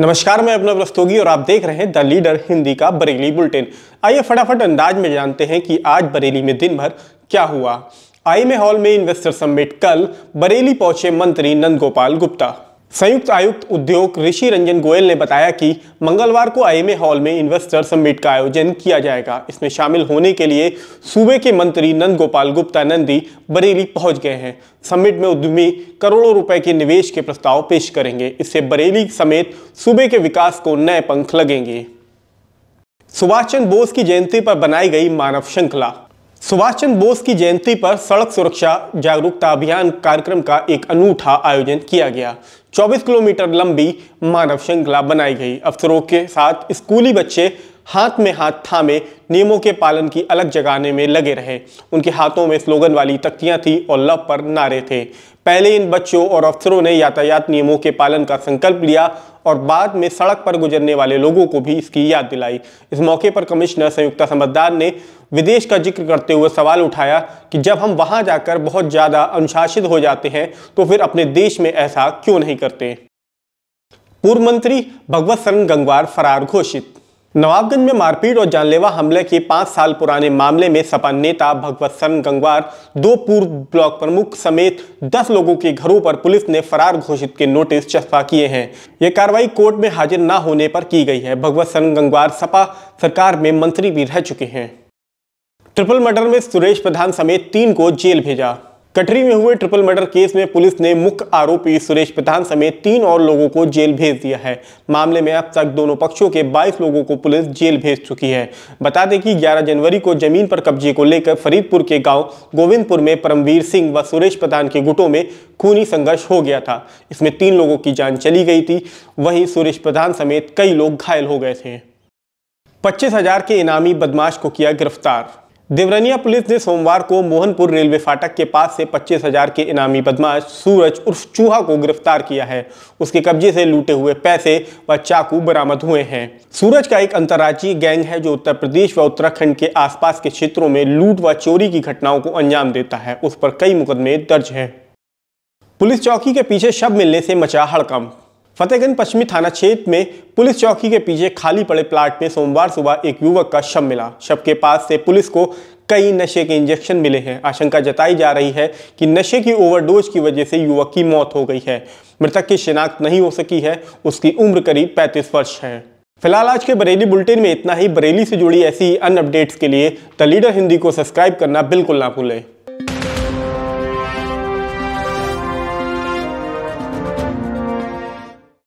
नमस्कार मैं अपना प्रस्तोगी और आप देख रहे हैं द लीडर हिंदी का बरेली बुलेटिन आइए फटाफट अंदाज में जानते हैं कि आज बरेली में दिन भर क्या हुआ आईएमए हॉल में इन्वेस्टर समिट कल बरेली पहुंचे मंत्री नंदगोपाल गुप्ता संयुक्त आयुक्त उद्योग ऋषि रंजन गोयल ने बताया कि मंगलवार को आईएमए हॉल में इन्वेस्टर समिट का आयोजन किया जाएगा इसमें शामिल होने के लिए सूबे के मंत्री नंद गोपाल गुप्ता नंदी बरेली पहुंच गए हैं समिट में उद्यमी करोड़ों रुपए के निवेश के प्रस्ताव पेश करेंगे इससे बरेली समेत सूबे के विकास को नए पंख लगेंगे सुभाष चंद्र बोस की जयंती पर बनाई गई मानव श्रृंखला सुभाष चंद्र बोस की जयंती पर सड़क सुरक्षा जागरूकता अभियान कार्यक्रम का एक अनूठा आयोजन किया गया 24 किलोमीटर लंबी मानव श्रृंखला बनाई गई अफसरों के साथ स्कूली बच्चे हाथ में हाथ थामे नियमों के पालन की अलग जगाने में लगे रहे उनके हाथों में स्लोगन वाली तख्तियां थी और लव पर नारे थे पहले इन बच्चों और अफसरों ने यातायात नियमों के पालन का संकल्प लिया और बाद में सड़क पर गुजरने वाले लोगों को भी इसकी याद दिलाई इस मौके पर कमिश्नर संयुक्त समझदार ने विदेश का जिक्र करते हुए सवाल उठाया कि जब हम वहां जाकर बहुत ज़्यादा अनुशासित हो जाते हैं तो फिर अपने देश में ऐसा क्यों नहीं करते पूर्व मंत्री भगवत शरण गंगवार फरार घोषित नवाबगंज में मारपीट और जानलेवा हमले के पांच साल पुराने मामले में सपा नेता भगवत शरण गंगवार दो पूर्व ब्लॉक प्रमुख समेत दस लोगों के घरों पर पुलिस ने फरार घोषित के नोटिस चस्पा किए हैं ये कार्रवाई कोर्ट में हाजिर न होने पर की गई है भगवत शरण गंगवार सपा सरकार में मंत्री भी रह चुके हैं ट्रिपल मर्डर में सुरेश प्रधान समेत तीन को जेल भेजा कटरी में हुए ट्रिपल मर्डर केस में पुलिस ने मुख्य आरोपी सुरेश प्रधान समेत तीन और लोगों को जेल भेज दिया है मामले में अब तक दोनों पक्षों के 22 लोगों को पुलिस जेल भेज चुकी है बता दें कि 11 जनवरी को जमीन पर कब्जे को लेकर फरीदपुर के गांव गोविंदपुर में परमवीर सिंह व सुरेश प्रधान के गुटों में खूनी संघर्ष हो गया था इसमें तीन लोगों की जान चली गई थी वहीं सुरेश प्रधान समेत कई लोग घायल हो गए थे पच्चीस हजार के इनामी बदमाश को किया गिरफ्तार देवरनिया पुलिस ने सोमवार को मोहनपुर रेलवे फाटक के पास से 25,000 के इनामी बदमाश सूरज उर्फ चूहा को गिरफ्तार किया है उसके कब्जे से लूटे हुए पैसे व चाकू बरामद हुए हैं सूरज का एक अंतर्राज्यीय गैंग है जो उत्तर प्रदेश व उत्तराखंड के आसपास के क्षेत्रों में लूट व चोरी की घटनाओं को अंजाम देता है उस पर कई मुकदमे दर्ज हैं पुलिस चौकी के पीछे शव मिलने से मचा हड़कंप फतेहगंज पश्चिमी थाना क्षेत्र में पुलिस चौकी के पीछे खाली पड़े प्लाट में सोमवार सुबह एक युवक का शव मिला शव के पास से पुलिस को कई नशे के इंजेक्शन मिले हैं आशंका जताई जा रही है कि नशे की ओवरडोज की वजह से युवक की मौत हो गई है मृतक की शिनाख्त नहीं हो सकी है उसकी उम्र करीब पैंतीस वर्ष है फिलहाल आज के बरेली बुलेटिन में इतना ही बरेली से जुड़ी ऐसी अन अपडेट्स के लिए द लीडर हिंदी को सब्सक्राइब करना बिल्कुल ना भूलें